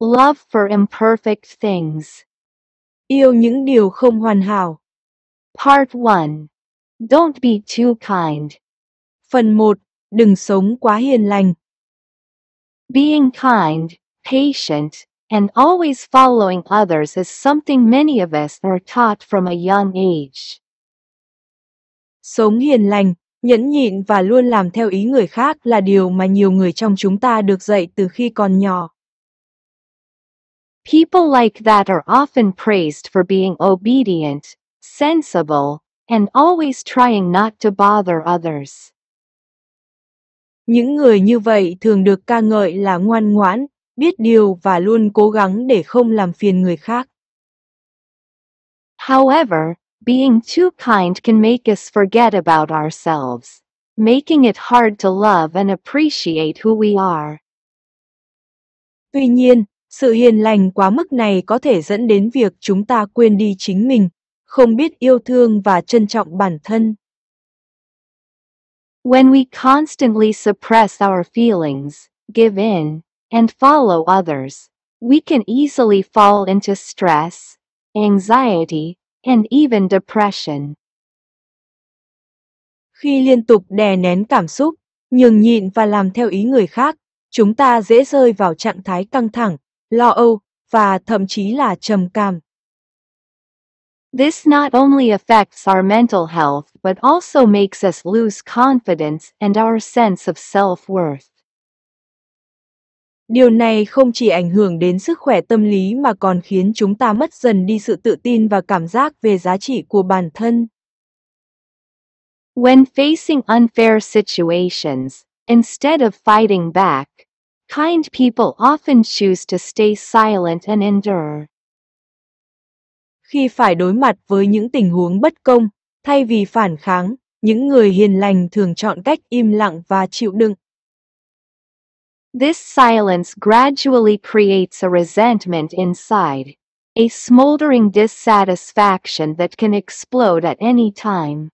Love for imperfect things. Yêu những điều không hoàn hảo. Part 1. Don't be too kind. Phần 1. Đừng sống quá hiền lành. Being kind, patient, and always following others is something many of us are taught from a young age. Sống hiền lành, nhẫn nhịn và luôn làm theo ý người khác là điều mà nhiều người trong chúng ta được dạy từ khi còn nhỏ. People like that are often praised for being obedient, sensible, and always trying not to bother others. Những người như vậy thường được ca ngợi là ngoan ngoãn, biết điều và luôn cố gắng để không làm phiền người khác. However, being too kind can make us forget about ourselves, making it hard to love and appreciate who we are. Tuy nhiên, Sự hiền lành quá mức này có thể dẫn đến việc chúng ta quên đi chính mình, không biết yêu thương và trân trọng bản thân. When we constantly suppress our feelings, give in, and follow others, we can easily fall into stress, anxiety, and even depression. Khi liên tục đè nén cảm xúc, nhường nhịn và làm theo ý người khác, chúng ta dễ rơi vào trạng thái căng thẳng, lo âu và thậm chí là trầm cảm. This not only affects our mental health but also makes us lose confidence and our sense of self-worth. Điều này không chỉ ảnh hưởng đến sức khỏe tâm lý mà còn khiến chúng ta mất dần đi sự tự tin và cảm giác về giá trị của bản thân. When facing unfair situations, instead of fighting back, Kind people often choose to stay silent and endure. Khi phải đối mặt với những tình huống bất công, thay vì phản kháng, những người hiền lành thường chọn cách im lặng và chịu đựng. This silence gradually creates a resentment inside, a smoldering dissatisfaction that can explode at any time.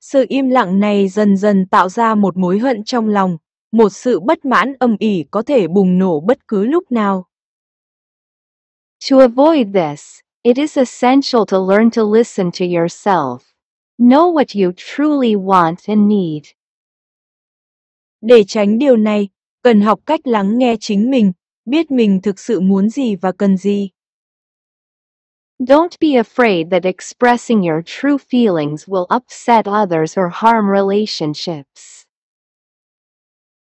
Sự im lặng này dần dần tạo ra một mối hận trong lòng, một sự bất mãn âm ỉ có thể bùng nổ bất cứ lúc nào. To avoid this, it is essential to learn to listen to yourself. Know what you truly want and need. Để tránh điều này, cần học cách lắng nghe chính mình, biết mình thực sự muốn gì và cần gì. Don't be afraid that expressing your true feelings will upset others or harm relationships.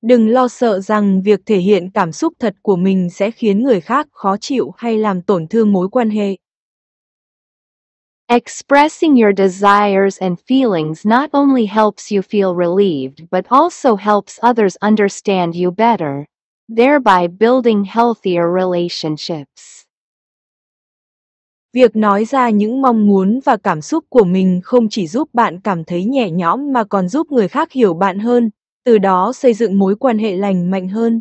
Đừng lo sợ rằng việc thể hiện cảm xúc thật của mình sẽ khiến người khác khó chịu hay làm tổn thương mối quan hệ. Expressing your desires and feelings not only helps you feel relieved but also helps others understand you better, thereby building healthier relationships. Việc nói ra những mong muốn và cảm xúc của mình không chỉ giúp bạn cảm thấy nhẹ nhõm mà còn giúp người khác hiểu bạn hơn, từ đó xây dựng mối quan hệ lành mạnh hơn.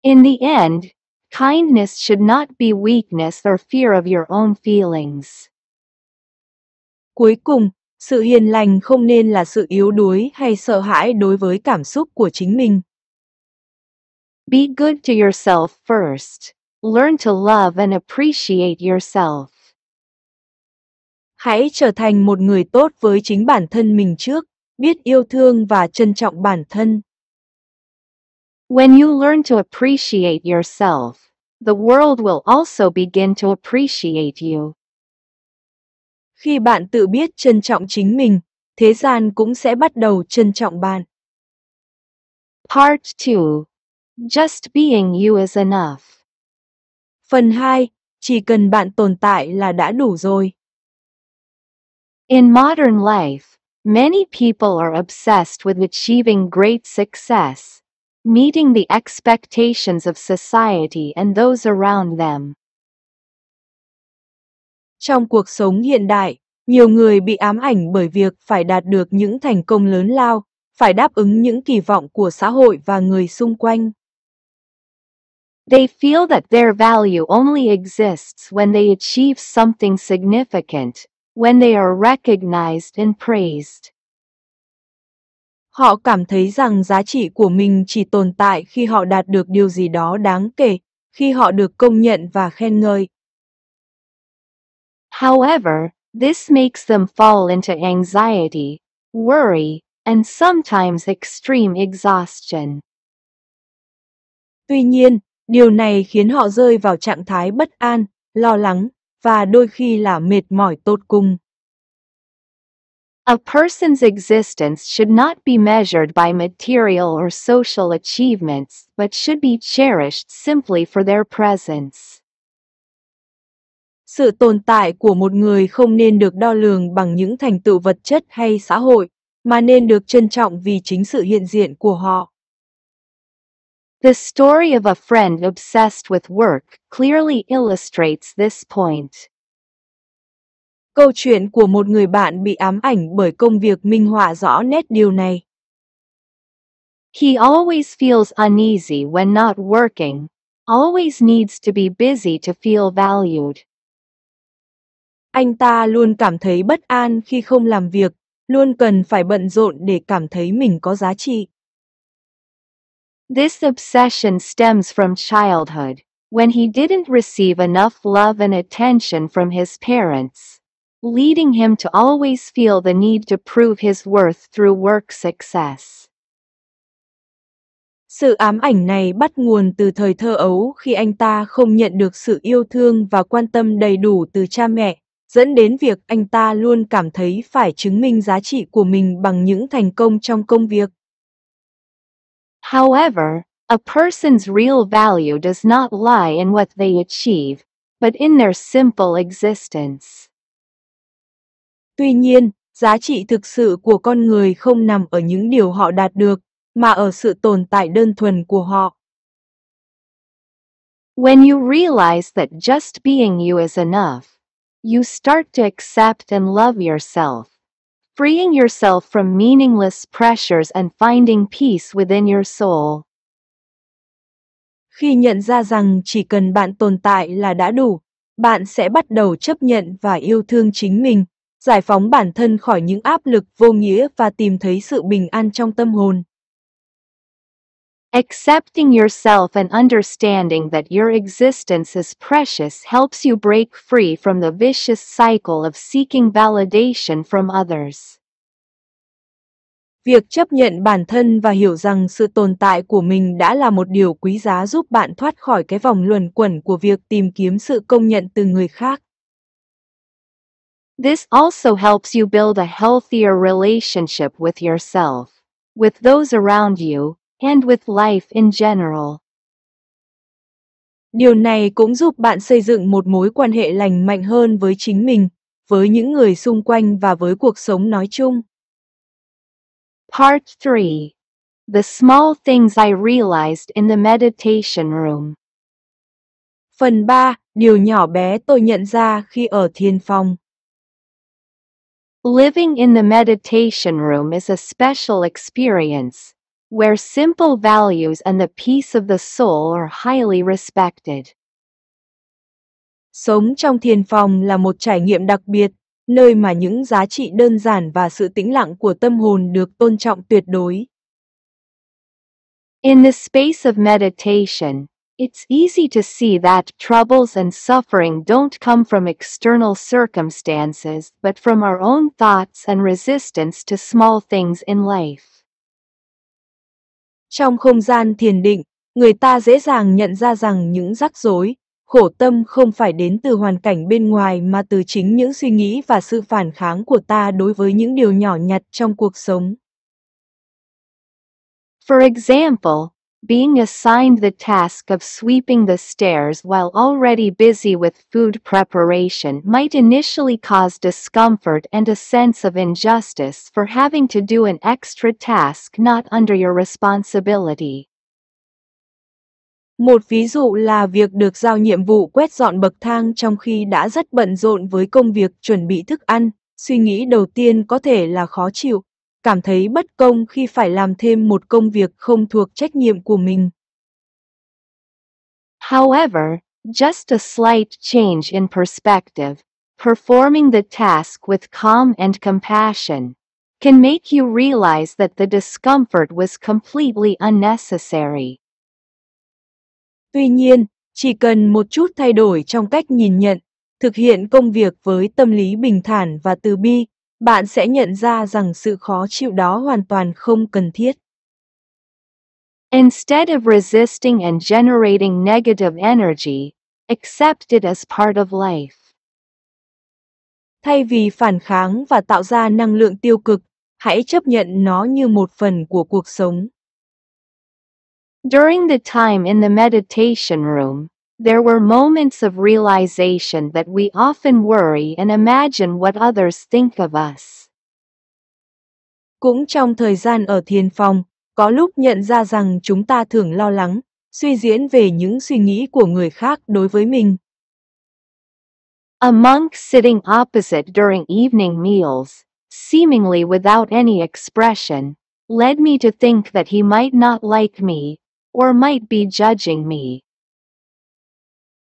In the end, kindness should not be weakness or fear of your own feelings. Cuối cùng, sự hiền lành không nên là sự yếu đuối hay sợ hãi đối với cảm xúc của chính mình. Be good to yourself first. Learn to love and appreciate yourself. Hãy trở thành một người tốt với chính bản thân mình trước biết yêu thương và trân trọng bản thân. When you learn to appreciate yourself, the world will also begin to appreciate you. Khi bạn tự biết trân trọng chính mình, thế gian cũng sẽ bắt đầu trân trọng bạn. Part 2. Just being you is enough. Phần 2. Chỉ cần bạn tồn tại là đã đủ rồi. In modern life, Many people are obsessed with achieving great success, meeting the expectations of society and those around them. Trong cuộc sống hiện đại, nhiều người bị ám ảnh bởi việc phải đạt được những thành công lớn lao, phải đáp ứng những kỳ vọng của xã hội và người xung quanh. They feel that their value only exists when they achieve something significant, when they are recognized and praised. Họ cảm thấy rằng giá trị của mình chỉ tồn tại khi họ đạt được điều gì đó đáng kể, khi họ được công nhận và khen ngợi. However, this makes them fall into anxiety, worry, and sometimes extreme exhaustion. Tuy nhiên, điều này khiến họ rơi vào trạng thái bất an, lo lắng và đôi khi là mệt mỏi tột cùng. A person's existence should not be measured by material or social achievements, but should be cherished simply for their presence. Sự tồn tại của một người không nên được đo lường bằng những thành tựu vật chất hay xã hội, mà nên được trân trọng vì chính sự hiện diện của họ. The story of a friend obsessed with work clearly illustrates this point. Câu chuyện của một người bạn bị ám ảnh bởi công việc minh họa rõ nét điều này. He always feels uneasy when not working, always needs to be busy to feel valued. Anh ta luôn cảm thấy bất an khi không làm việc, luôn cần phải bận rộn để cảm thấy mình có giá trị. This obsession stems from childhood, when he didn't receive enough love and attention from his parents, leading him to always feel the need to prove his worth through work success. Sự ám ảnh này bắt nguồn từ thời thơ ấu khi anh ta không nhận được sự yêu thương và quan tâm đầy đủ từ cha mẹ, dẫn đến việc anh ta luôn cảm thấy phải chứng minh giá trị của mình bằng những thành công trong công việc, However, a person's real value does not lie in what they achieve, but in their simple existence. Tuy nhiên, giá trị thực sự của con người không nằm ở những điều họ đạt được, mà ở sự tồn tại đơn thuần của họ. When you realize that just being you is enough, you start to accept and love yourself. freeing yourself from meaningless pressures and finding peace within your soul. Khi nhận ra rằng chỉ cần bạn tồn tại là đã đủ, bạn sẽ bắt đầu chấp nhận và yêu thương chính mình, giải phóng bản thân khỏi những áp lực vô nghĩa và tìm thấy sự bình an trong tâm hồn. Accepting yourself and understanding that your existence is precious helps you break free from the vicious cycle of seeking validation from others. Việc chấp nhận bản thân và hiểu rằng sự tồn tại của mình đã là một điều quý giá giúp bạn thoát khỏi cái vòng luẩn quẩn của việc tìm kiếm sự công nhận từ người khác. This also helps you build a healthier relationship with yourself, with those around you, and with life in general. Điều này cũng giúp bạn xây dựng một mối quan hệ lành mạnh hơn với chính mình, với những người xung quanh và với cuộc sống nói chung. Part 3. The small things I realized in the meditation room. Phần 3. Điều nhỏ bé tôi nhận ra khi ở thiền phòng. Living in the meditation room is a special experience. where simple values and the peace of the soul are highly respected. Sống trong thiền phòng là một trải nghiệm đặc biệt, nơi mà những giá trị đơn giản và sự tĩnh lặng của tâm hồn được tôn trọng tuyệt đối. In the space of meditation, it's easy to see that troubles and suffering don't come from external circumstances but from our own thoughts and resistance to small things in life. Trong không gian thiền định, người ta dễ dàng nhận ra rằng những rắc rối, khổ tâm không phải đến từ hoàn cảnh bên ngoài mà từ chính những suy nghĩ và sự phản kháng của ta đối với những điều nhỏ nhặt trong cuộc sống. For example, being assigned the task of sweeping the stairs while already busy with food preparation might initially cause discomfort and a sense of injustice for having to do an extra task not under your responsibility. Một ví dụ là việc được giao nhiệm vụ quét dọn bậc thang trong khi đã rất bận rộn với công việc chuẩn bị thức ăn, suy nghĩ đầu tiên có thể là khó chịu, cảm thấy bất công khi phải làm thêm một công việc không thuộc trách nhiệm của mình. However, just a slight change in perspective, performing the task with calm and compassion, can make you realize that the discomfort was completely unnecessary. Tuy nhiên, chỉ cần một chút thay đổi trong cách nhìn nhận, thực hiện công việc với tâm lý bình thản và từ bi, bạn sẽ nhận ra rằng sự khó chịu đó hoàn toàn không cần thiết. Instead of resisting and generating negative energy, accept it as part of life. Thay vì phản kháng và tạo ra năng lượng tiêu cực, hãy chấp nhận nó như một phần của cuộc sống. During the time in the meditation room, There were moments of realization that we often worry and imagine what others think of us. Cũng trong thời gian ở thiền phòng, có lúc nhận ra rằng chúng ta thường lo lắng, suy diễn về những suy nghĩ của người khác đối với mình. A monk sitting opposite during evening meals, seemingly without any expression, led me to think that he might not like me, or might be judging me.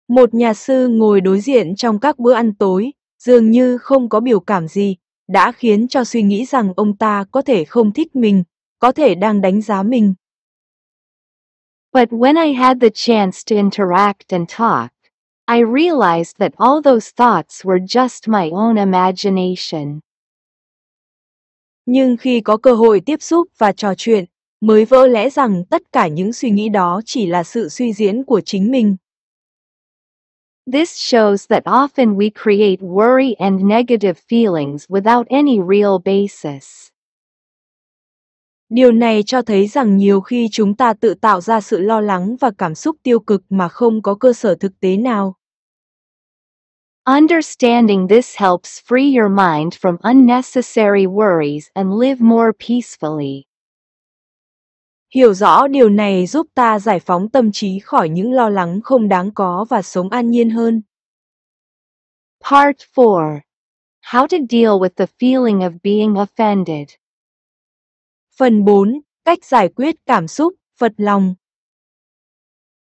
Một nhà sư ngồi đối diện trong các bữa ăn tối, dường như không có biểu cảm gì, đã khiến cho suy nghĩ rằng ông ta có thể không thích mình, có thể đang đánh giá mình. But when I had the chance to interact and talk, I realized that all those thoughts were just my own imagination. Nhưng khi có cơ hội tiếp xúc và trò chuyện, mới vỡ lẽ rằng tất cả những suy nghĩ đó chỉ là sự suy diễn của chính mình. This shows that often we create worry and negative feelings without any real basis. Điều này cho thấy rằng nhiều khi chúng ta tự tạo ra sự lo lắng và cảm xúc tiêu cực mà không có cơ sở thực tế nào. Understanding this helps free your mind from unnecessary worries and live more peacefully. Hiểu rõ điều này giúp ta giải phóng tâm trí khỏi những lo lắng không đáng có và sống an nhiên hơn. Part 4 How to deal with the feeling of being offended. Phần 4. Cách giải quyết cảm xúc, phật lòng.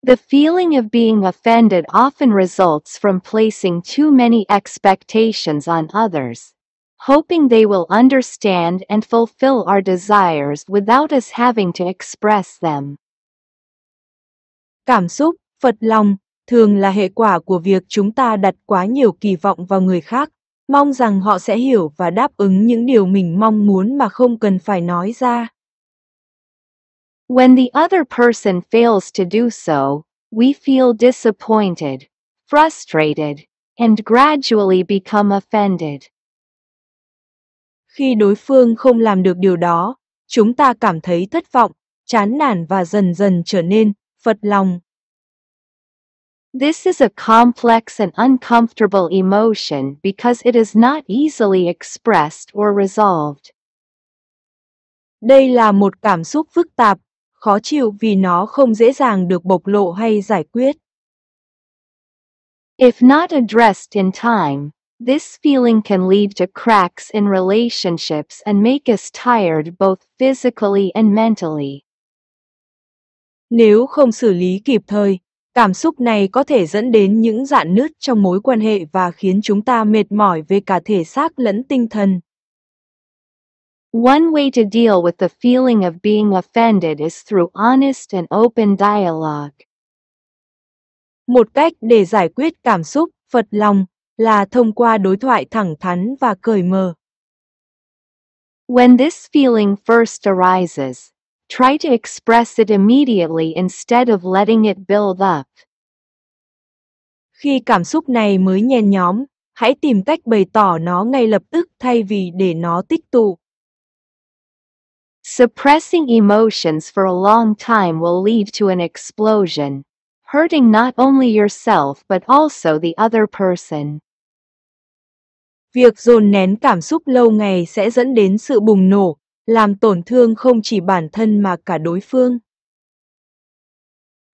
The feeling of being offended often results from placing too many expectations on others, hoping they will understand and fulfill our desires without us having to express them. Cảm xúc, Phật lòng, thường là hệ quả của việc chúng ta đặt quá nhiều kỳ vọng vào người khác, mong rằng họ sẽ hiểu và đáp ứng những điều mình mong muốn mà không cần phải nói ra. When the other person fails to do so, we feel disappointed, frustrated, and gradually become offended. Khi đối phương không làm được điều đó, chúng ta cảm thấy thất vọng, chán nản và dần dần trở nên phật lòng. This is a complex and uncomfortable emotion because it is not easily expressed or resolved. Đây là một cảm xúc phức tạp, khó chịu vì nó không dễ dàng được bộc lộ hay giải quyết. If not addressed in time, This feeling can lead to cracks in relationships and make us tired both physically and mentally. Nếu không xử lý kịp thời, cảm xúc này có thể dẫn đến những rạn nứt trong mối quan hệ và khiến chúng ta mệt mỏi về cả thể xác lẫn tinh thần. One way to deal with the feeling of being offended is through honest and open dialogue. Một cách để giải quyết cảm xúc, phật lòng, là thông qua đối thoại thẳng thắn và cởi mở. When this feeling first arises, try to express it immediately instead of letting it build up. Khi cảm xúc này mới nhen nhóm, hãy tìm cách bày tỏ nó ngay lập tức thay vì để nó tích tụ. Suppressing emotions for a long time will lead to an explosion hurting not only yourself but also the other person. Việc dồn nén cảm xúc lâu ngày sẽ dẫn đến sự bùng nổ, làm tổn thương không chỉ bản thân mà cả đối phương.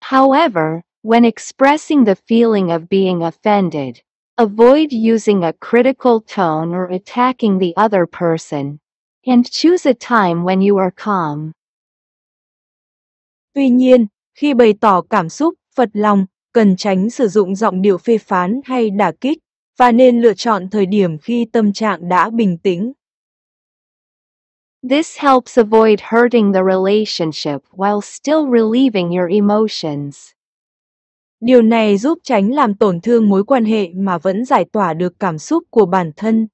However, when expressing the feeling of being offended, avoid using a critical tone or attacking the other person, and choose a time when you are calm. Tuy nhiên, khi bày tỏ cảm xúc, Phật lòng, cần tránh sử dụng giọng điệu phê phán hay đả kích, và nên lựa chọn thời điểm khi tâm trạng đã bình tĩnh. This helps avoid hurting the relationship while still relieving your emotions. Điều này giúp tránh làm tổn thương mối quan hệ mà vẫn giải tỏa được cảm xúc của bản thân.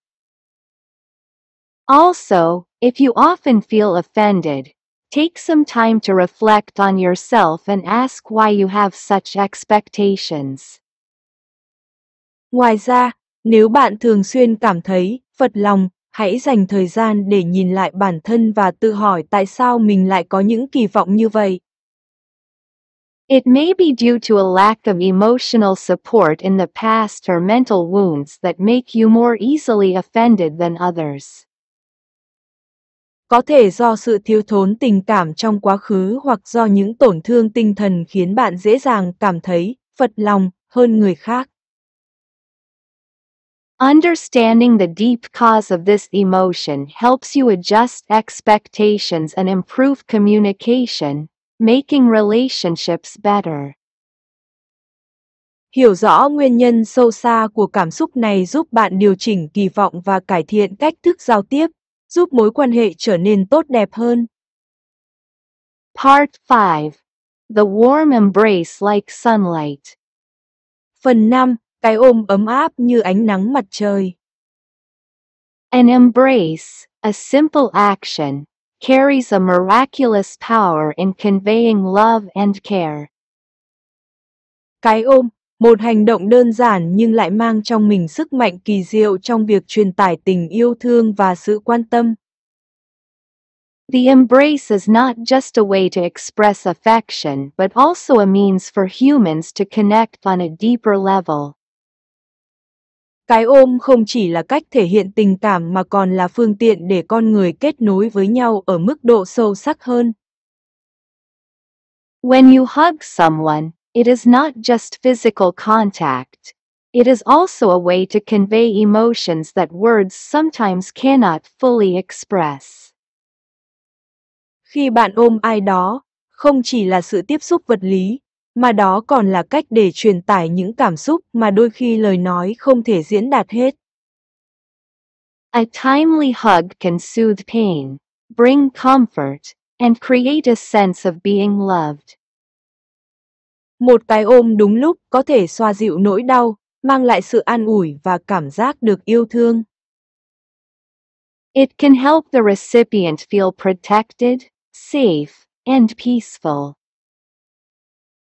Also, if you often feel offended, Take some time to reflect on yourself and ask why you have such expectations. Ngoài ra, nếu bạn thường xuyên cảm thấy phật lòng, hãy dành thời gian để nhìn lại bản thân và tự hỏi tại sao mình lại có những kỳ vọng như vậy. It may be due to a lack of emotional support in the past or mental wounds that make you more easily offended than others. Có thể do sự thiếu thốn tình cảm trong quá khứ hoặc do những tổn thương tinh thần khiến bạn dễ dàng cảm thấy phật lòng hơn người khác. Understanding the deep cause of this emotion helps you adjust expectations and improve communication, making relationships better. Hiểu rõ nguyên nhân sâu xa của cảm xúc này giúp bạn điều chỉnh kỳ vọng và cải thiện cách thức giao tiếp, giúp mối quan hệ trở nên tốt đẹp hơn. Part 5. The warm embrace like sunlight. Phần 5. Cái ôm ấm áp như ánh nắng mặt trời. An embrace, a simple action, carries a miraculous power in conveying love and care. Cái ôm, một hành động đơn giản nhưng lại mang trong mình sức mạnh kỳ diệu trong việc truyền tải tình yêu thương và sự quan tâm. The embrace is not just a way to express affection, but also a means for humans to connect on a deeper level. Cái ôm không chỉ là cách thể hiện tình cảm mà còn là phương tiện để con người kết nối với nhau ở mức độ sâu sắc hơn. When you hug someone, It is not just physical contact. It is also a way to convey emotions that words sometimes cannot fully express. Khi bạn ôm ai đó, không chỉ là sự tiếp xúc vật lý, mà đó còn là cách để truyền tải những cảm xúc mà đôi khi lời nói không thể diễn đạt hết. A timely hug can soothe pain, bring comfort, and create a sense of being loved. Một cái ôm đúng lúc có thể xoa dịu nỗi đau, mang lại sự an ủi và cảm giác được yêu thương. It can help the recipient feel protected, safe, and peaceful.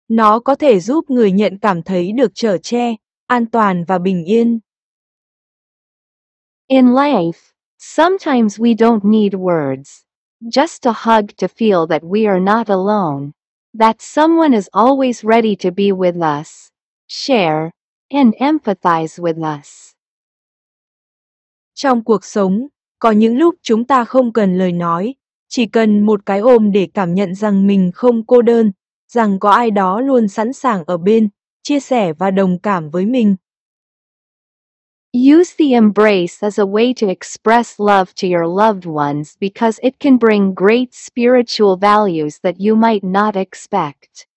Nó có thể giúp người nhận cảm thấy được trở che, an toàn và bình yên. In life, sometimes we don't need words. Just a hug to feel that we are not alone that someone is always ready to be with us, share, and empathize with us. Trong cuộc sống, có những lúc chúng ta không cần lời nói, chỉ cần một cái ôm để cảm nhận rằng mình không cô đơn, rằng có ai đó luôn sẵn sàng ở bên, chia sẻ và đồng cảm với mình. Use the embrace as a way to express love to your loved ones because it can bring great spiritual values that you might not expect.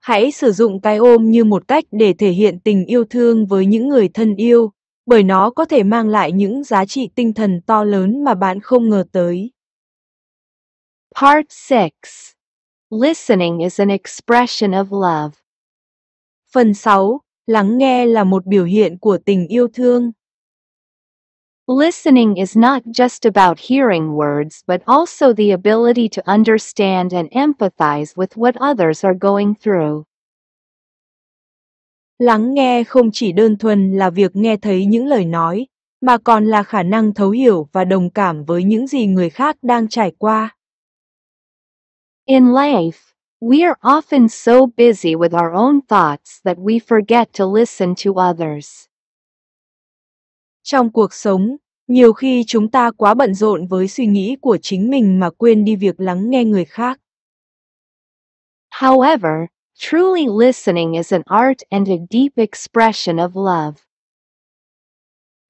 Hãy sử dụng cái ôm như một cách để thể hiện tình yêu thương với những người thân yêu, bởi nó có thể mang lại những giá trị tinh thần to lớn mà bạn không ngờ tới. Part 6 Listening is an expression of love. Phần 6 Lắng nghe là một biểu hiện của tình yêu thương. Listening is not just about hearing words but also the ability to understand and empathize with what others are going through. Lắng nghe không chỉ đơn thuần là việc nghe thấy những lời nói, mà còn là khả năng thấu hiểu và đồng cảm với những gì người khác đang trải qua. In life, We are often so busy with our own thoughts that we forget to listen to others. Trong cuộc sống, nhiều khi chúng ta quá bận rộn với suy nghĩ của chính mình mà quên đi việc lắng nghe người khác. However, truly listening is an art and a deep expression of love.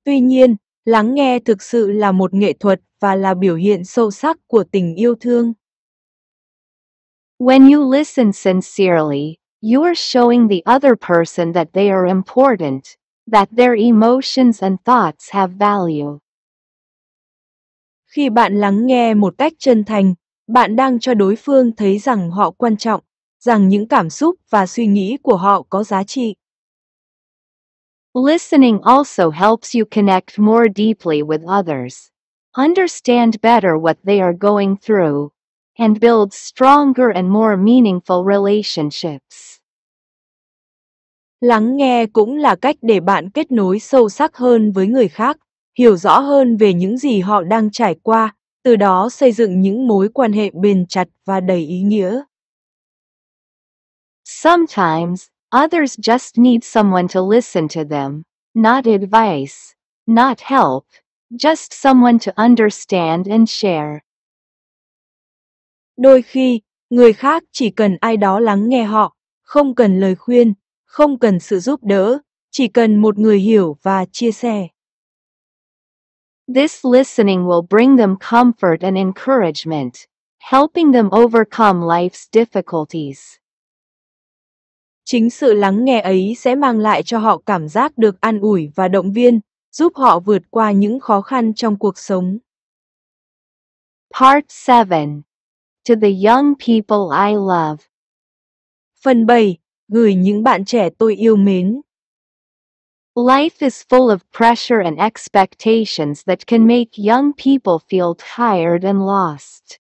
Tuy nhiên, lắng nghe thực sự là một nghệ thuật và là biểu hiện sâu sắc của tình yêu thương. When you listen sincerely, you are showing the other person that they are important, that their emotions and thoughts have value. Khi bạn lắng nghe một cách chân thành, bạn đang cho đối phương thấy rằng họ quan trọng, rằng những cảm xúc và suy nghĩ của họ có giá trị. Listening also helps you connect more deeply with others. Understand better what they are going through and build stronger and more meaningful relationships. Lắng nghe cũng là cách để bạn kết nối sâu sắc hơn với người khác, hiểu rõ hơn về những gì họ đang trải qua, từ đó xây dựng những mối quan hệ bền chặt và đầy ý nghĩa. Sometimes, others just need someone to listen to them, not advice, not help, just someone to understand and share. Đôi khi, người khác chỉ cần ai đó lắng nghe họ, không cần lời khuyên, không cần sự giúp đỡ, chỉ cần một người hiểu và chia sẻ. This listening will bring them comfort and encouragement, helping them overcome life's difficulties. Chính sự lắng nghe ấy sẽ mang lại cho họ cảm giác được an ủi và động viên, giúp họ vượt qua những khó khăn trong cuộc sống. Part 7 to the young people I love. Phần 7. Gửi những bạn trẻ tôi yêu mến. Life is full of pressure and expectations that can make young people feel tired and lost.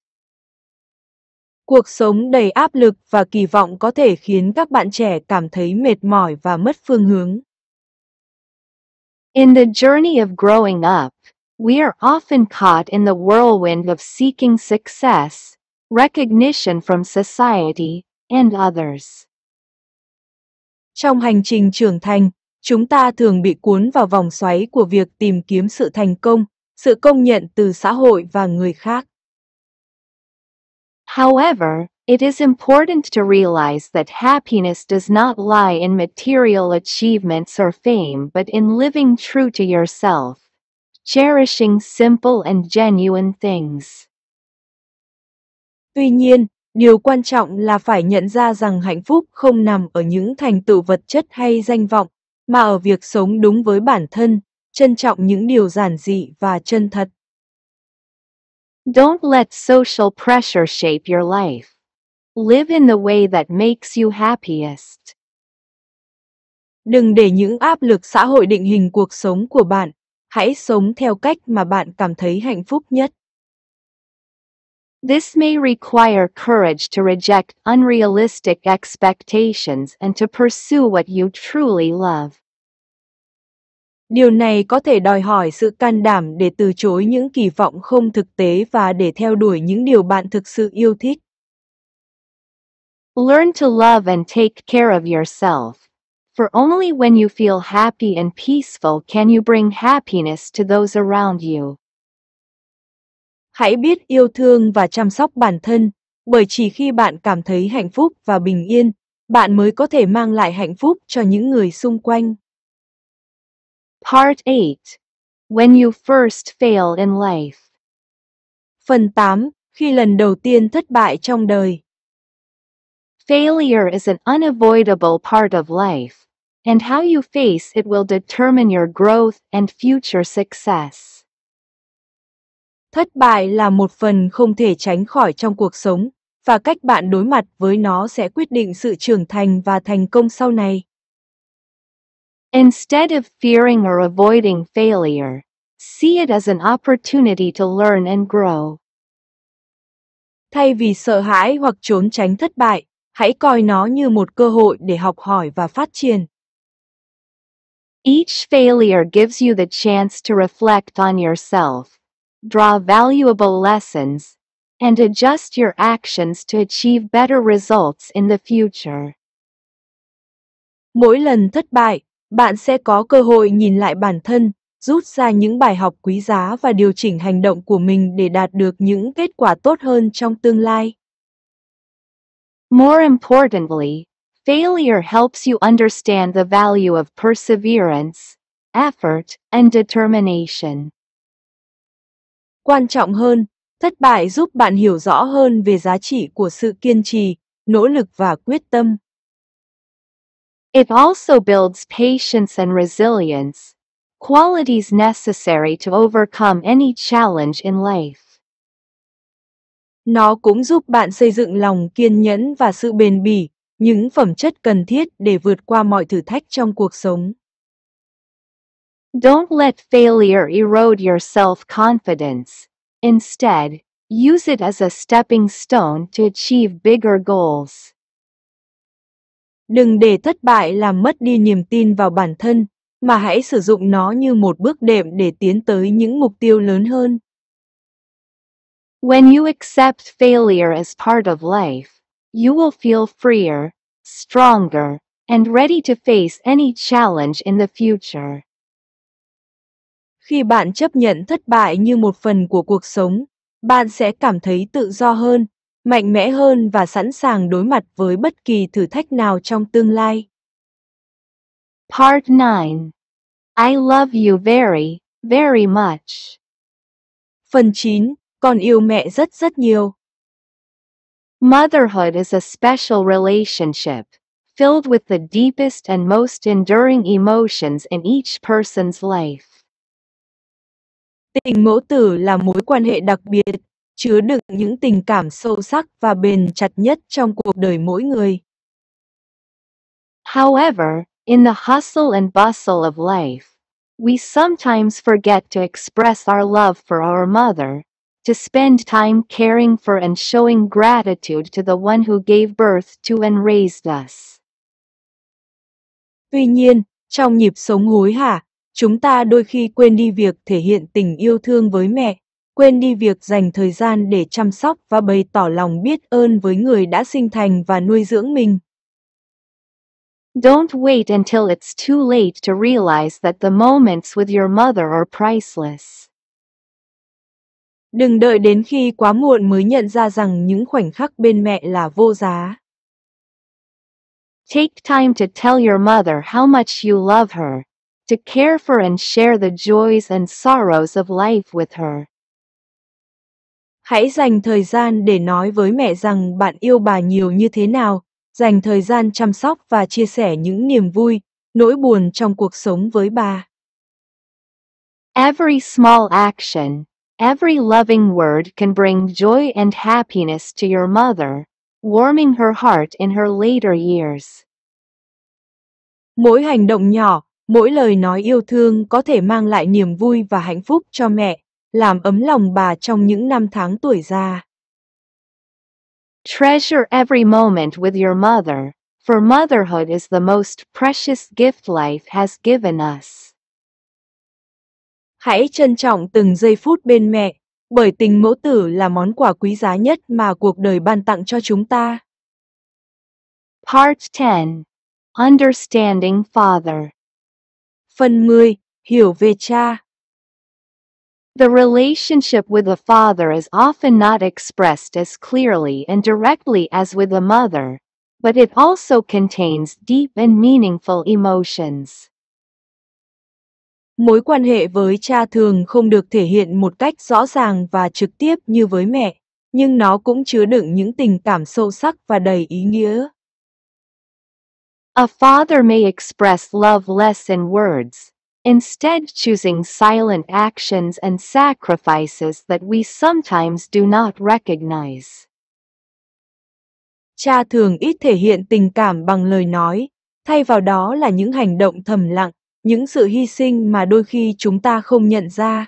Cuộc sống đầy áp lực và kỳ vọng có thể khiến các bạn trẻ cảm thấy mệt mỏi và mất phương hướng. In the journey of growing up, we are often caught in the whirlwind of seeking success, recognition from society, and others. Trong hành trình trưởng thành, chúng ta thường bị cuốn vào vòng xoáy của việc tìm kiếm sự thành công, sự công nhận từ xã hội và người khác. However, it is important to realize that happiness does not lie in material achievements or fame but in living true to yourself, cherishing simple and genuine things. Tuy nhiên, điều quan trọng là phải nhận ra rằng hạnh phúc không nằm ở những thành tựu vật chất hay danh vọng, mà ở việc sống đúng với bản thân, trân trọng những điều giản dị và chân thật. Don't let social pressure shape your life. Live in the way that makes you happiest. Đừng để những áp lực xã hội định hình cuộc sống của bạn, hãy sống theo cách mà bạn cảm thấy hạnh phúc nhất. This may require courage to reject unrealistic expectations and to pursue what you truly love. Điều này có thể đòi hỏi sự can đảm để từ chối những kỳ vọng không thực tế và để theo đuổi những điều bạn thực sự yêu thích. Learn to love and take care of yourself. For only when you feel happy and peaceful can you bring happiness to those around you. Hãy biết yêu thương và chăm sóc bản thân, bởi chỉ khi bạn cảm thấy hạnh phúc và bình yên, bạn mới có thể mang lại hạnh phúc cho những người xung quanh. Part 8. When you first fail in life. Phần 8. Khi lần đầu tiên thất bại trong đời. Failure is an unavoidable part of life, and how you face it will determine your growth and future success. Thất bại là một phần không thể tránh khỏi trong cuộc sống, và cách bạn đối mặt với nó sẽ quyết định sự trưởng thành và thành công sau này. Instead of fearing or avoiding failure, see it as an opportunity to learn and grow. Thay vì sợ hãi hoặc trốn tránh thất bại, hãy coi nó như một cơ hội để học hỏi và phát triển. Each failure gives you the chance to reflect on yourself draw valuable lessons, and adjust your actions to achieve better results in the future. Mỗi lần thất bại, bạn sẽ có cơ hội nhìn lại bản thân, rút ra những bài học quý giá và điều chỉnh hành động của mình để đạt được những kết quả tốt hơn trong tương lai. More importantly, failure helps you understand the value of perseverance, effort, and determination. Quan trọng hơn, thất bại giúp bạn hiểu rõ hơn về giá trị của sự kiên trì, nỗ lực và quyết tâm. It also builds patience and resilience, qualities necessary to overcome any challenge in life. Nó cũng giúp bạn xây dựng lòng kiên nhẫn và sự bền bỉ, những phẩm chất cần thiết để vượt qua mọi thử thách trong cuộc sống. Don't let failure erode your self-confidence. Instead, use it as a stepping stone to achieve bigger goals. Đừng để thất bại làm mất đi niềm tin vào bản thân, mà hãy sử dụng nó như một bước đệm để tiến tới những mục tiêu lớn hơn. When you accept failure as part of life, you will feel freer, stronger, and ready to face any challenge in the future. Khi bạn chấp nhận thất bại như một phần của cuộc sống, bạn sẽ cảm thấy tự do hơn, mạnh mẽ hơn và sẵn sàng đối mặt với bất kỳ thử thách nào trong tương lai. Part 9 I love you very, very much. Phần 9 Con yêu mẹ rất rất nhiều. Motherhood is a special relationship, filled with the deepest and most enduring emotions in each person's life. Tình mẫu tử là mối quan hệ đặc biệt, chứa đựng những tình cảm sâu sắc và bền chặt nhất trong cuộc đời mỗi người. However, in the hustle and bustle of life, we sometimes forget to express our love for our mother, to spend time caring for and showing gratitude to the one who gave birth to and raised us. Tuy nhiên, trong nhịp sống hối hả, Chúng ta đôi khi quên đi việc thể hiện tình yêu thương với mẹ, quên đi việc dành thời gian để chăm sóc và bày tỏ lòng biết ơn với người đã sinh thành và nuôi dưỡng mình. Don't wait until it's too late to realize that the moments with your mother are priceless. Đừng đợi đến khi quá muộn mới nhận ra rằng những khoảnh khắc bên mẹ là vô giá. Take time to tell your mother how much you love her to care for and share the joys and sorrows of life with her. Hãy dành thời gian để nói với mẹ rằng bạn yêu bà nhiều như thế nào, dành thời gian chăm sóc và chia sẻ những niềm vui, nỗi buồn trong cuộc sống với bà. Every small action, every loving word can bring joy and happiness to your mother, warming her heart in her later years. Mỗi hành động nhỏ, Mỗi lời nói yêu thương có thể mang lại niềm vui và hạnh phúc cho mẹ, làm ấm lòng bà trong những năm tháng tuổi già. Treasure every moment with your mother, for motherhood is the most precious gift life has given us. Hãy trân trọng từng giây phút bên mẹ, bởi tình mẫu tử là món quà quý giá nhất mà cuộc đời ban tặng cho chúng ta. Part 10. Understanding Father Phần 10. Hiểu về cha The relationship with a father is often not expressed as clearly and directly as with a mother, but it also contains deep and meaningful emotions. Mối quan hệ với cha thường không được thể hiện một cách rõ ràng và trực tiếp như với mẹ, nhưng nó cũng chứa đựng những tình cảm sâu sắc và đầy ý nghĩa. A father may express love less in words, instead choosing silent actions and sacrifices that we sometimes do not recognize. Cha thường ít thể hiện tình cảm bằng lời nói, thay vào đó là những hành động thầm lặng, những sự hy sinh mà đôi khi chúng ta không nhận ra.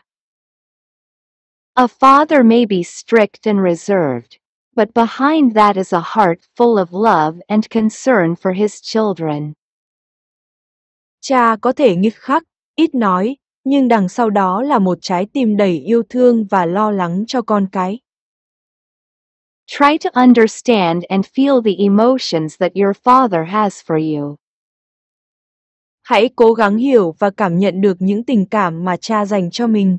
A father may be strict and reserved, but behind that is a heart full of love and concern for his children. Cha có thể nghiêm khắc, ít nói, nhưng đằng sau đó là một trái tim đầy yêu thương và lo lắng cho con cái. Try to understand and feel the emotions that your father has for you. Hãy cố gắng hiểu và cảm nhận được những tình cảm mà cha dành cho mình.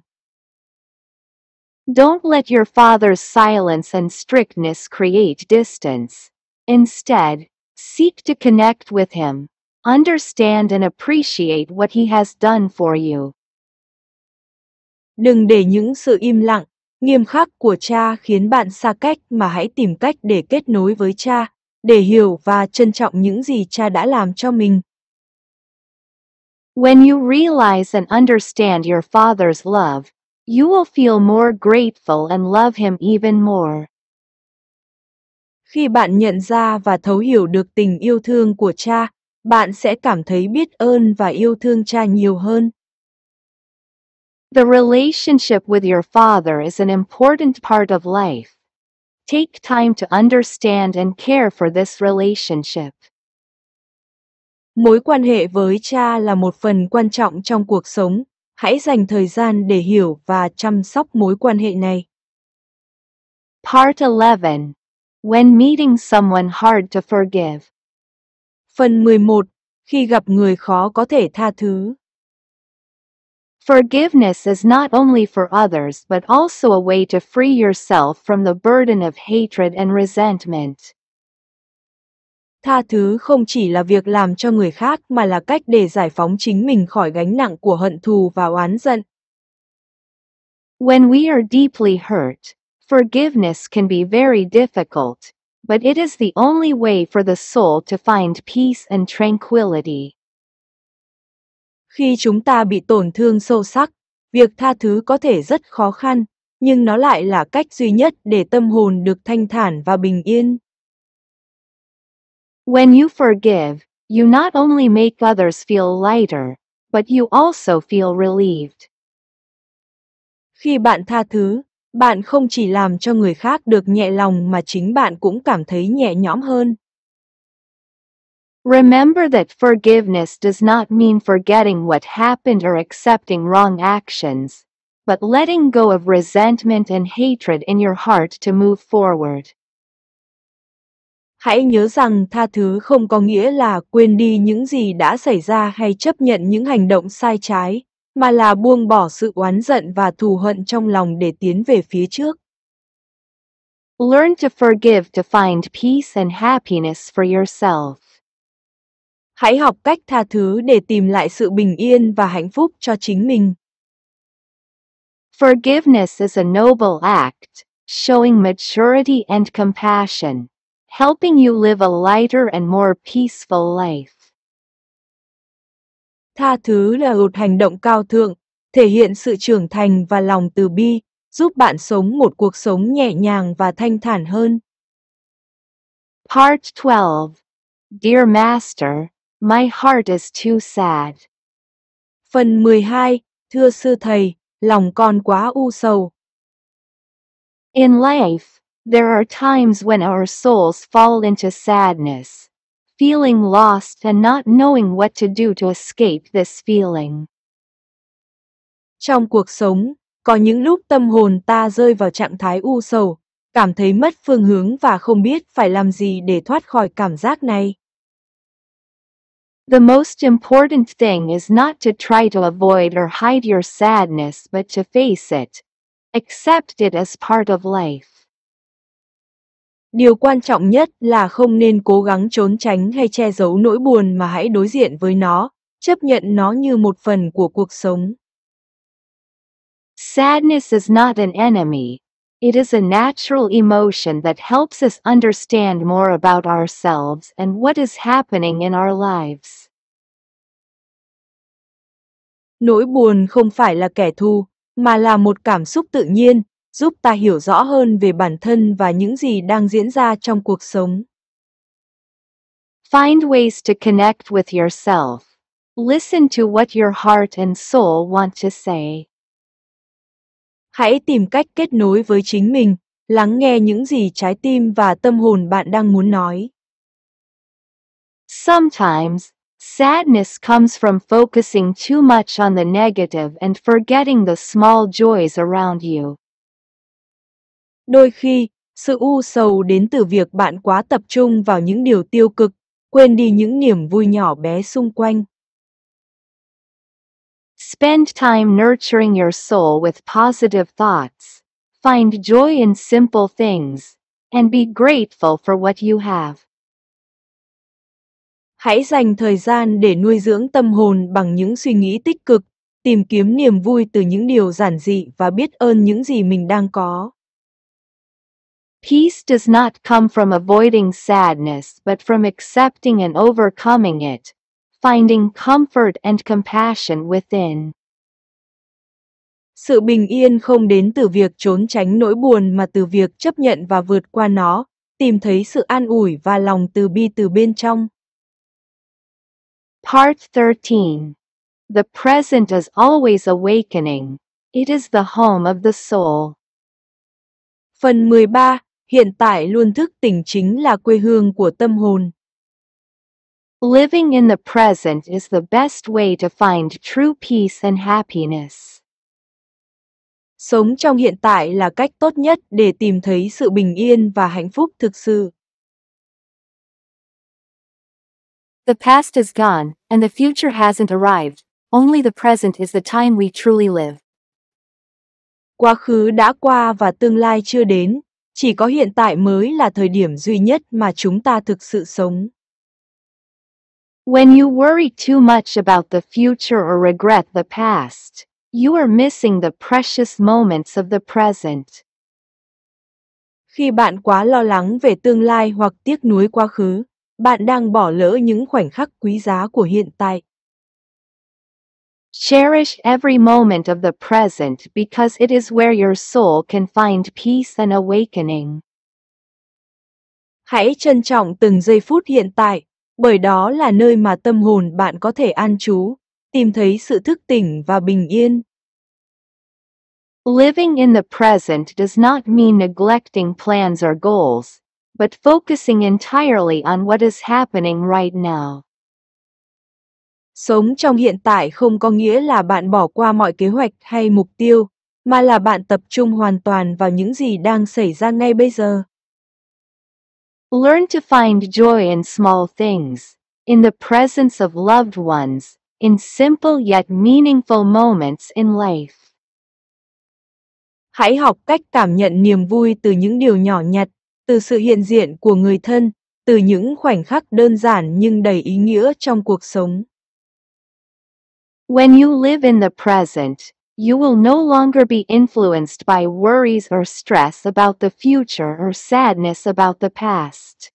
Don't let your father's silence and strictness create distance. Instead, seek to connect with him. Understand and appreciate what he has done for you. Đừng để những sự im lặng, nghiêm khắc của cha khiến bạn xa cách mà hãy tìm cách để kết nối với cha, để hiểu và trân trọng những gì cha đã làm cho mình. When you realize and understand your father's love, You will feel more grateful and love him even more. Khi bạn nhận ra và thấu hiểu được tình yêu thương của cha, bạn sẽ cảm thấy biết ơn và yêu thương cha nhiều hơn. The relationship with your father is an important part of life. Take time to understand and care for this relationship. Mối quan hệ với cha là một phần quan trọng trong cuộc sống, hãy dành thời gian để hiểu và chăm sóc mối quan hệ này. Part 11. When meeting someone hard to forgive. Phần 11. Khi gặp người khó có thể tha thứ. Forgiveness is not only for others but also a way to free yourself from the burden of hatred and resentment. Tha thứ không chỉ là việc làm cho người khác mà là cách để giải phóng chính mình khỏi gánh nặng của hận thù và oán giận. When we are deeply hurt, forgiveness can be very difficult, but it is the only way for the soul to find peace and tranquility. Khi chúng ta bị tổn thương sâu sắc, việc tha thứ có thể rất khó khăn, nhưng nó lại là cách duy nhất để tâm hồn được thanh thản và bình yên. When you forgive, you not only make others feel lighter, but you also feel relieved. Khi bạn tha thứ, bạn không chỉ làm cho người khác được nhẹ lòng mà chính bạn cũng cảm thấy nhẹ nhõm hơn. Remember that forgiveness does not mean forgetting what happened or accepting wrong actions, but letting go of resentment and hatred in your heart to move forward. Hãy nhớ rằng tha thứ không có nghĩa là quên đi những gì đã xảy ra hay chấp nhận những hành động sai trái, mà là buông bỏ sự oán giận và thù hận trong lòng để tiến về phía trước. Learn to forgive to find peace and happiness for yourself. Hãy học cách tha thứ để tìm lại sự bình yên và hạnh phúc cho chính mình. Forgiveness is a noble act, showing maturity and compassion helping you live a lighter and more peaceful life. Tha thứ là một hành động cao thượng, thể hiện sự trưởng thành và lòng từ bi, giúp bạn sống một cuộc sống nhẹ nhàng và thanh thản hơn. Part 12 Dear Master, my heart is too sad. Phần 12 Thưa Sư Thầy, lòng con quá u sầu. In life, There are times when our souls fall into sadness, feeling lost and not knowing what to do to escape this feeling. Trong cuộc sống, có những lúc tâm hồn ta rơi vào trạng thái u sầu, cảm thấy mất phương hướng và không biết phải làm gì để thoát khỏi cảm giác này. The most important thing is not to try to avoid or hide your sadness but to face it. Accept it as part of life. Điều quan trọng nhất là không nên cố gắng trốn tránh hay che giấu nỗi buồn mà hãy đối diện với nó, chấp nhận nó như một phần của cuộc sống. Sadness is not an enemy. It is a natural emotion that helps us understand more about ourselves and what is happening in our lives. Nỗi buồn không phải là kẻ thù, mà là một cảm xúc tự nhiên, giúp ta hiểu rõ hơn về bản thân và những gì đang diễn ra trong cuộc sống. Find ways to connect with yourself. Listen to what your heart and soul want to say. Hãy tìm cách kết nối với chính mình, lắng nghe những gì trái tim và tâm hồn bạn đang muốn nói. Sometimes, sadness comes from focusing too much on the negative and forgetting the small joys around you. Đôi khi, sự u sầu đến từ việc bạn quá tập trung vào những điều tiêu cực, quên đi những niềm vui nhỏ bé xung quanh. Spend time nurturing your soul with positive thoughts. Find joy in simple things and be grateful for what you have. Hãy dành thời gian để nuôi dưỡng tâm hồn bằng những suy nghĩ tích cực, tìm kiếm niềm vui từ những điều giản dị và biết ơn những gì mình đang có. Peace does not come from avoiding sadness but from accepting and overcoming it, finding comfort and compassion within. Sự bình yên không đến từ việc trốn tránh nỗi buồn mà từ việc chấp nhận và vượt qua nó, tìm thấy sự an ủi và lòng từ bi từ bên trong. Part 13 The present is always awakening. It is the home of the soul. Phần 13 hiện tại luôn thức tỉnh chính là quê hương của tâm hồn. Living in the present is the best way to find true peace and happiness. Sống trong hiện tại là cách tốt nhất để tìm thấy sự bình yên và hạnh phúc thực sự. The past is gone, and the future hasn't arrived. Only the present is the time we truly live. Quá khứ đã qua và tương lai chưa đến, chỉ có hiện tại mới là thời điểm duy nhất mà chúng ta thực sự sống. When you worry too much about the future or regret the past, you are missing the precious moments of the present. Khi bạn quá lo lắng về tương lai hoặc tiếc nuối quá khứ, bạn đang bỏ lỡ những khoảnh khắc quý giá của hiện tại. Cherish every moment of the present because it is where your soul can find peace and awakening. Hãy trân trọng từng giây phút hiện tại, bởi đó là nơi mà tâm hồn bạn có thể an trú, tìm thấy sự thức tỉnh và bình yên. Living in the present does not mean neglecting plans or goals, but focusing entirely on what is happening right now. Sống trong hiện tại không có nghĩa là bạn bỏ qua mọi kế hoạch hay mục tiêu, mà là bạn tập trung hoàn toàn vào những gì đang xảy ra ngay bây giờ. Learn to find joy in small things, in the presence of loved ones, in simple yet meaningful moments in life. Hãy học cách cảm nhận niềm vui từ những điều nhỏ nhặt, từ sự hiện diện của người thân, từ những khoảnh khắc đơn giản nhưng đầy ý nghĩa trong cuộc sống. When you live in the present, you will no longer be influenced by worries or stress about the future or sadness about the past.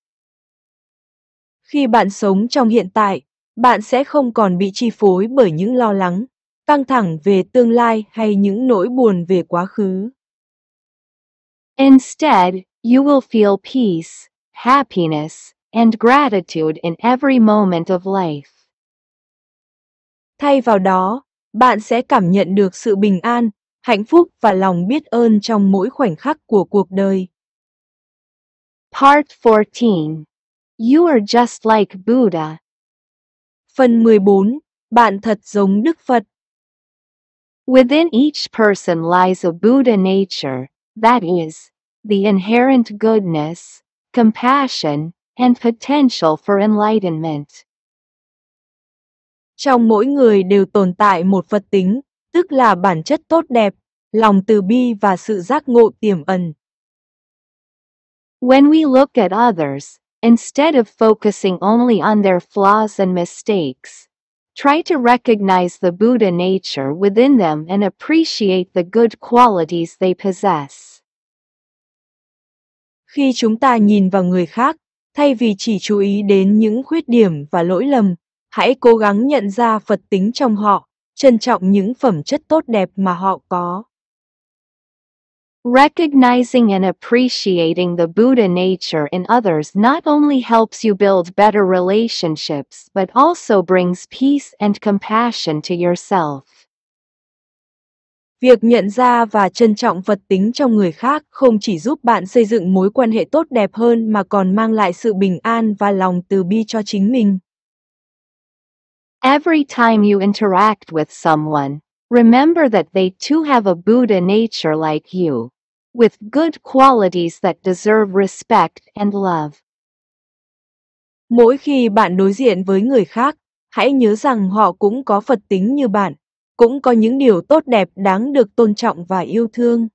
Khi bạn sống trong hiện tại, bạn sẽ không còn bị chi phối bởi những lo lắng, căng thẳng về tương lai hay những nỗi buồn về quá khứ. Instead, you will feel peace, happiness, and gratitude in every moment of life. Thay vào đó, bạn sẽ cảm nhận được sự bình an, hạnh phúc và lòng biết ơn trong mỗi khoảnh khắc của cuộc đời. Part 14. You are just like Buddha. Phần 14. Bạn thật giống Đức Phật. Within each person lies a Buddha nature, that is, the inherent goodness, compassion, and potential for enlightenment. Trong mỗi người đều tồn tại một vật tính, tức là bản chất tốt đẹp, lòng từ bi và sự giác ngộ tiềm ẩn. When we look at others, instead of focusing only on their flaws and mistakes, try to recognize the Buddha nature within them and appreciate the good qualities they possess. Khi chúng ta nhìn vào người khác, thay vì chỉ chú ý đến những khuyết điểm và lỗi lầm, hãy cố gắng nhận ra Phật tính trong họ, trân trọng những phẩm chất tốt đẹp mà họ có. Recognizing and appreciating the Buddha nature in others not only helps you build better relationships but also brings peace and compassion to yourself. Việc nhận ra và trân trọng Phật tính trong người khác không chỉ giúp bạn xây dựng mối quan hệ tốt đẹp hơn mà còn mang lại sự bình an và lòng từ bi cho chính mình. Every time you interact with someone, remember that they too have a Buddha nature like you, with good qualities that deserve respect and love. Mỗi khi bạn đối diện với người khác, hãy nhớ rằng họ cũng có Phật tính như bạn, cũng có những điều tốt đẹp đáng được tôn trọng và yêu thương.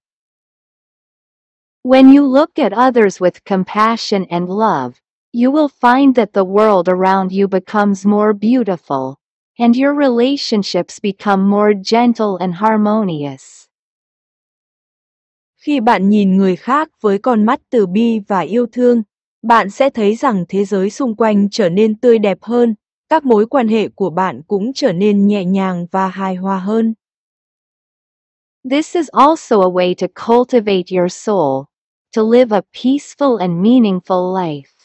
When you look at others with compassion and love, you will find that the world around you becomes more beautiful, and your relationships become more gentle and harmonious. Khi bạn nhìn người khác với con mắt từ bi và yêu thương, bạn sẽ thấy rằng thế giới xung quanh trở nên tươi đẹp hơn, các mối quan hệ của bạn cũng trở nên nhẹ nhàng và hài hòa hơn. This is also a way to cultivate your soul, to live a peaceful and meaningful life.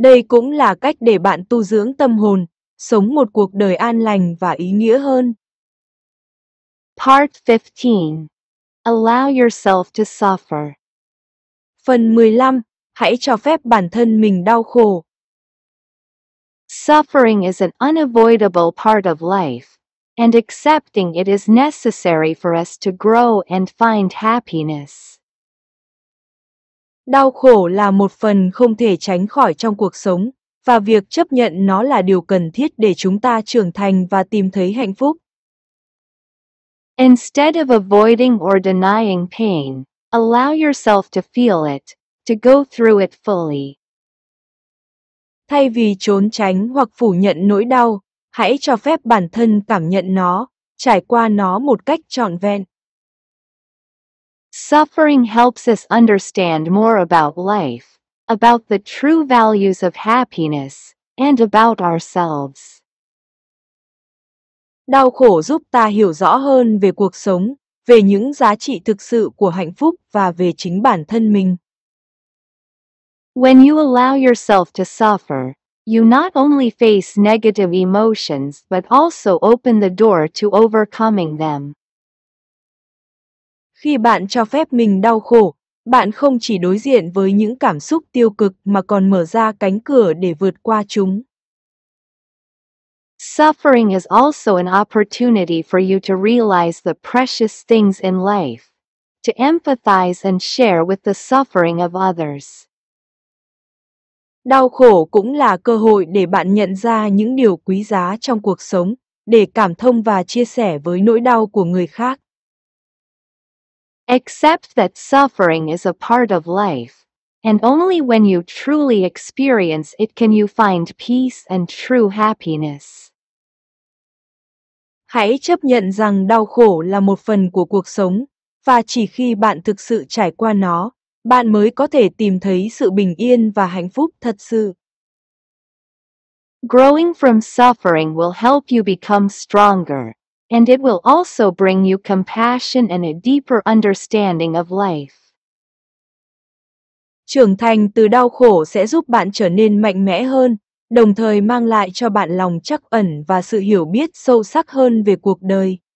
Đây cũng là cách để bạn tu dưỡng tâm hồn, sống một cuộc đời an lành và ý nghĩa hơn. Part 15. Allow yourself to suffer. Phần 15. Hãy cho phép bản thân mình đau khổ. Suffering is an unavoidable part of life, and accepting it is necessary for us to grow and find happiness. Đau khổ là một phần không thể tránh khỏi trong cuộc sống, và việc chấp nhận nó là điều cần thiết để chúng ta trưởng thành và tìm thấy hạnh phúc. Instead of avoiding or denying pain, allow yourself to feel it, to go through it fully. Thay vì trốn tránh hoặc phủ nhận nỗi đau, hãy cho phép bản thân cảm nhận nó, trải qua nó một cách trọn vẹn. Suffering helps us understand more about life, about the true values of happiness, and about ourselves. Đau khổ giúp ta hiểu rõ hơn về cuộc sống, về những giá trị thực sự của hạnh phúc và về chính bản thân mình. When you allow yourself to suffer, you not only face negative emotions but also open the door to overcoming them. Khi bạn cho phép mình đau khổ, bạn không chỉ đối diện với những cảm xúc tiêu cực mà còn mở ra cánh cửa để vượt qua chúng. Suffering is also an opportunity for you to realize the precious things in life, to empathize and share with the suffering of others. Đau khổ cũng là cơ hội để bạn nhận ra những điều quý giá trong cuộc sống, để cảm thông và chia sẻ với nỗi đau của người khác. Accept that suffering is a part of life, and only when you truly experience it can you find peace and true happiness. Hãy chấp nhận rằng đau khổ là một phần của cuộc sống, và chỉ khi bạn thực sự trải qua nó, bạn mới có thể tìm thấy sự bình yên và hạnh phúc thật sự. Growing from suffering will help you become stronger and it will also bring you compassion and a deeper understanding of life. Trưởng thành từ đau khổ sẽ giúp bạn trở nên mạnh mẽ hơn, đồng thời mang lại cho bạn lòng trắc ẩn và sự hiểu biết sâu sắc hơn về cuộc đời.